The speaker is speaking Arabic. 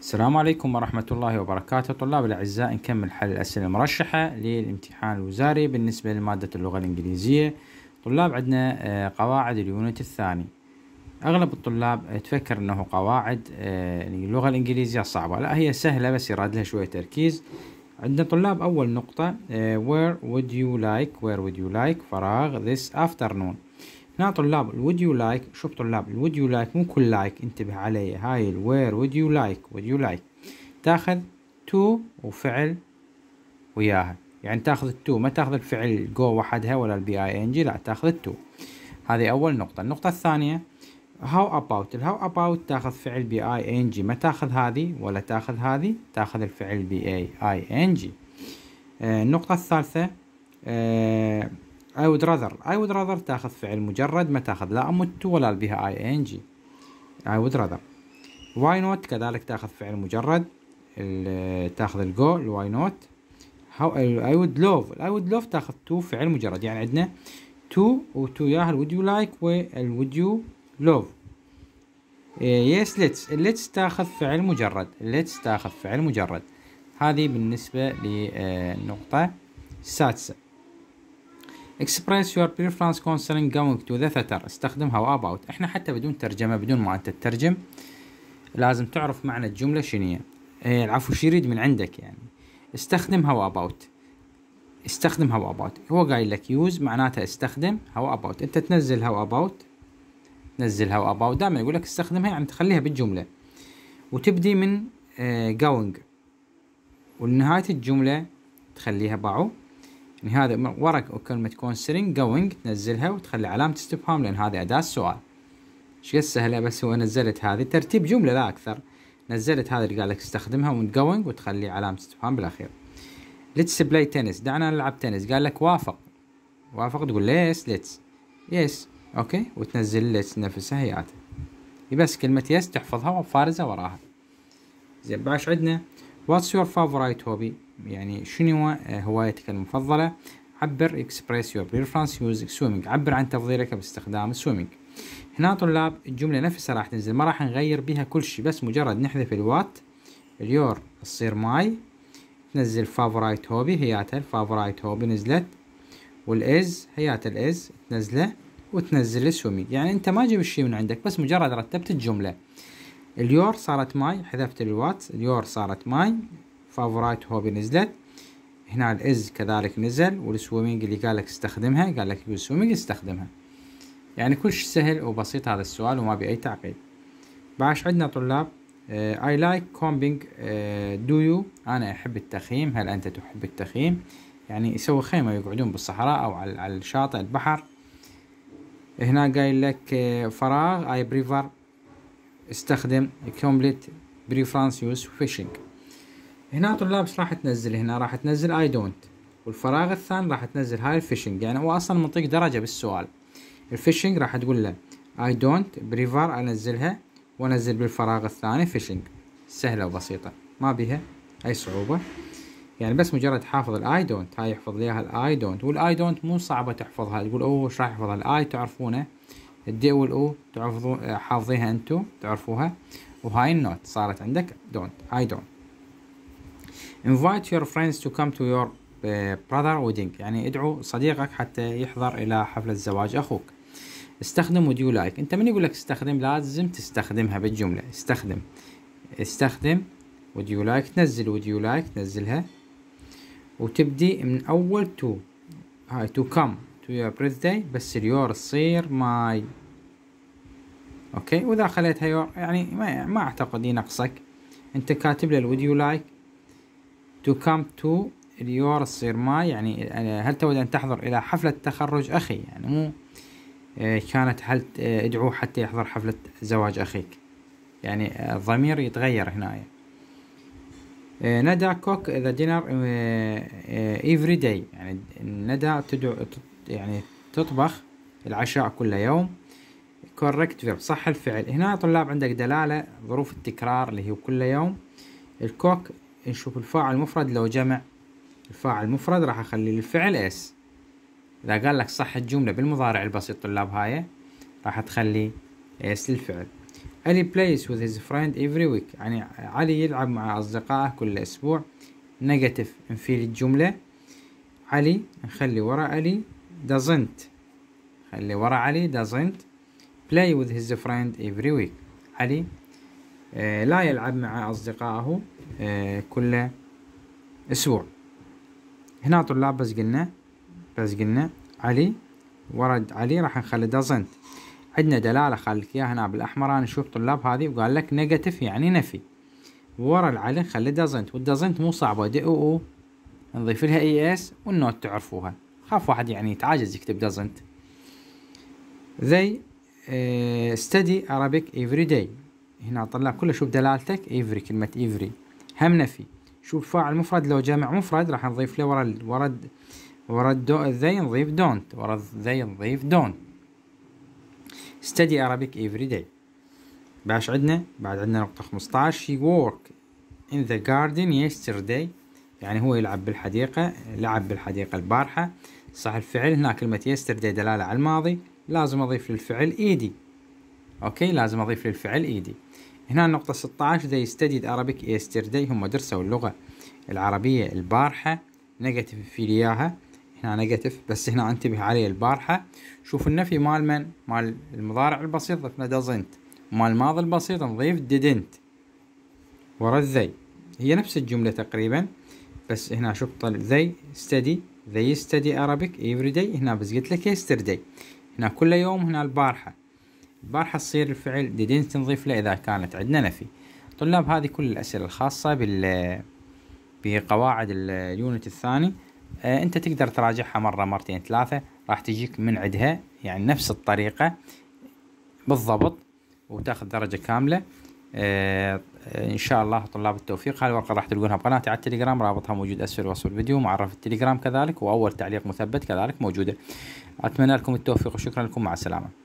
السلام عليكم ورحمة الله وبركاته طلاب الأعزاء نكمل حل الأسئلة المرشحة للامتحان الوزاري بالنسبة لمادة اللغة الإنجليزية طلاب عندنا آه، قواعد اليونت الثاني أغلب الطلاب آه، تفكر أنه قواعد آه، اللغة الإنجليزية صعبة لا هي سهلة بس يراد لها شوية تركيز عندنا طلاب أول نقطة where would you like where would you like فراغ this afternoon هنا طلاب الود يو لايك شوف طلاب الود يو لايك مو كل لايك انتبه علي هاي الوير would you like would you like تاخذ تو وفعل وياها يعني تاخذ التو ما تاخذ الفعل جو وحدها ولا البي اي ان جي لا تاخذ التو هذه اول نقطة النقطة الثانية هاو اباوت الهاو اباوت تاخذ فعل بي اي ان جي ما تاخذ هذه ولا تاخذ هذه تاخذ الفعل بي اي ان جي النقطة الثالثة آه اي would راذر اي would راذر تاخذ فعل مجرد ما تاخذ لا امت ولا بها اي ان جي اي وود راذر واي نوت كذلك تاخذ فعل مجرد تاخذ الجو الواي نوت How, اي would لوف I would لوف تاخذ تو فعل مجرد يعني عندنا تو تو ياها الود يو لايك والود يو لوف يس let's let's تاخذ فعل مجرد let's تاخذ فعل مجرد هذه بالنسبة للنقطة السادسة express your preference concerning going to the theater استخدمها about احنا حتى بدون ترجمة بدون ما انت تترجم لازم تعرف معنى الجملة شنية العفو شو يريد من عندك يعني استخدم هو about استخدم هو about هو قايل لك use معناته استخدم هو about انت تنزل هو about تنزل هو about دائما يقول لك استخدمها يعني تخليها بالجملة وتبدي من اه going ولنهاية الجملة تخليها باعو يعني هذا ورق وكلمة considering going تنزلها وتخلي علامة استفهام لأن هذه أداة سؤال شقد سهلة بس هو نزلت هذه ترتيب جملة لا أكثر نزلت هذا اللي قال لك استخدمها من going وتخلي علامة استفهام بالأخير let's play tennis دعنا نلعب تنس قال لك وافق وافق تقول ليس ليتس يس اوكي وتنزل ليتس نفسها هي بس كلمة يس تحفظها وفارزة وراها زين باش عندنا واتس يور فافورايت هوبي يعني شنو آه، هوايتك المفضله عبر اكسبريس يور بريفرنس يوزك سويمنج عبر عن تفضيلك باستخدام السويمنج هنا طلاب الجمله نفسها راح تنزل ما راح نغير بها كل شيء بس مجرد نحذف الوات اليور تصير ماي تنزل فافورايت هوبي هياتها الفافورايت هوبي نزلت والاز هيات الاز تنزله وتنزل السويمنج يعني انت ما جبت شيء من عندك بس مجرد رتبت الجمله اليور صارت ماي حذفت الواتس اليور صارت ماي فافورايت هوبي نزلت هنا الاز كذلك نزل والسويمينج اللي قالك استخدمها قالك يقول السويمينج استخدمها يعني كلش سهل وبسيط هذا السؤال وما بأي تعقيد باش عندنا طلاب اي لايك كومبينج دو يو انا احب التخييم هل انت تحب التخييم يعني يسوي خيمة يقعدون بالصحراء او على الشاطئ البحر هنا قايل لك آه، فراغ اي بريفر استخدم كومبليت بريفرانس يوز فيشنج هنا طلاب ايش راح تنزل هنا راح تنزل اي دونت والفراغ الثاني راح تنزل هاي الفيشنج يعني هو اصلا منطق درجه بالسؤال الفيشنج راح تقول له اي دونت بريفر انزلها وانزل بالفراغ الثاني فيشنج سهله وبسيطه ما بيها اي صعوبه يعني بس مجرد حافظ الاي دونت هاي يحفظ لي اياها الاي دونت والاي دونت مو صعبه تحفظها تقول اوه ايش راح يحفظها الاي تعرفونه الدي والاو تعرفوا حافظيها انتم تعرفوها وهاي النوت صارت عندك دونت هاي دونت invite your friends to come to your eh, brother wedding يعني ادعو صديقك حتى يحضر الى حفلة زواج اخوك استخدم would you like انت من يقول لك استخدم لازم تستخدمها بالجملة استخدم استخدم would you like تنزل would you like تنزلها وتبدي من اول to هاي to come ويا بريزداي بس اليور تصير ماي اوكي واذا خليتها يور يعني ما, ما اعتقد ينقصك انت كاتب الود يو لايك تو كام تو اليور تصير ماي يعني آه، هل تود ان تحضر الى حفلة تخرج اخي يعني مو آه، كانت هل آه، ادعوه حتى يحضر حفلة زواج اخيك يعني الضمير يتغير هنا ندى كوك ذا دينر ايفري داي يعني ندى تدعو يعني تطبخ العشاء كل يوم كوركت فيرب صح الفعل هنا طلاب عندك دلالة ظروف التكرار اللي هي كل يوم الكوك نشوف الفاعل المفرد لو جمع الفاعل المفرد راح اخلي الفعل اس اذا قال لك صح الجملة بالمضارع البسيط طلاب هاي راح تخلي اس للفعل علي بلايس with his friend every week يعني علي يلعب مع أصدقائه كل أسبوع نيجاتيف نفيل الجملة علي نخلي ورا علي doesn't خلي ورا علي doesn't play with his friend every week علي آه لا يلعب مع أصدقائه آه كل أسبوع هنا طلاب بس قلنا بس قلنا علي ورد علي راح نخلي doesn't عندنا دلالة خليك إياها هنا بالأحمر أنا أشوف طلاب هذه وقال لك نيجاتيف يعني نفي ورا العلي خلي doesn't والdoesn't مو صعبة دي او او نضيف لها اي e اس والنوت تعرفوها خاف واحد يعني يتعاجز يكتب doesn't they eh, study Arabic every day هنا طلع كله شوف دلالتك every كلمة every هم نفي شوف فاعل مفرد لو جامع مفرد راح نضيف له ورا ورا ورا ذي نضيف دونت ورا ذي نضيف دونت ستدي ارابيك افري داي باش عندنا بعد عندنا نقطة 15 he ان ذا the garden yesterday يعني هو يلعب بالحديقة لعب بالحديقة البارحة صح الفعل هنا كلمة يسترداي دلالة على الماضي لازم أضيف للفعل إيدي أوكي لازم أضيف للفعل إيدي هنا النقطة 16 they studied Arabic yesterday هم درسوا اللغة العربية البارحة نيجاتيف في ليها هنا نيجاتيف بس هنا انتبه عليه البارحة شوف النفي مال من مال المضارع البسيط ضفنا doesn't مال الماضي البسيط نضيف didn't ورا ذي هي نفس الجملة تقريبا بس هنا شوف طل ذي ستدي they study Arabic every day هنا بس قلت لك yesterday هنا كل يوم هنا البارحة البارحة تصير الفعل didn't نضيف له إذا كانت عندنا نفي طلاب هذه كل الأسئلة الخاصة بال بقواعد اليونت الثاني آه أنت تقدر تراجعها مرة مرتين ثلاثة راح تجيك من عدها يعني نفس الطريقة بالضبط وتاخذ درجة كاملة آه ان شاء الله طلاب التوفيق هذه الورقه راح تلقونها بقناتي على التليجرام رابطها موجود اسفل وصف الفيديو معرف التليجرام كذلك واول تعليق مثبت كذلك موجوده اتمنى لكم التوفيق وشكرا لكم مع السلامه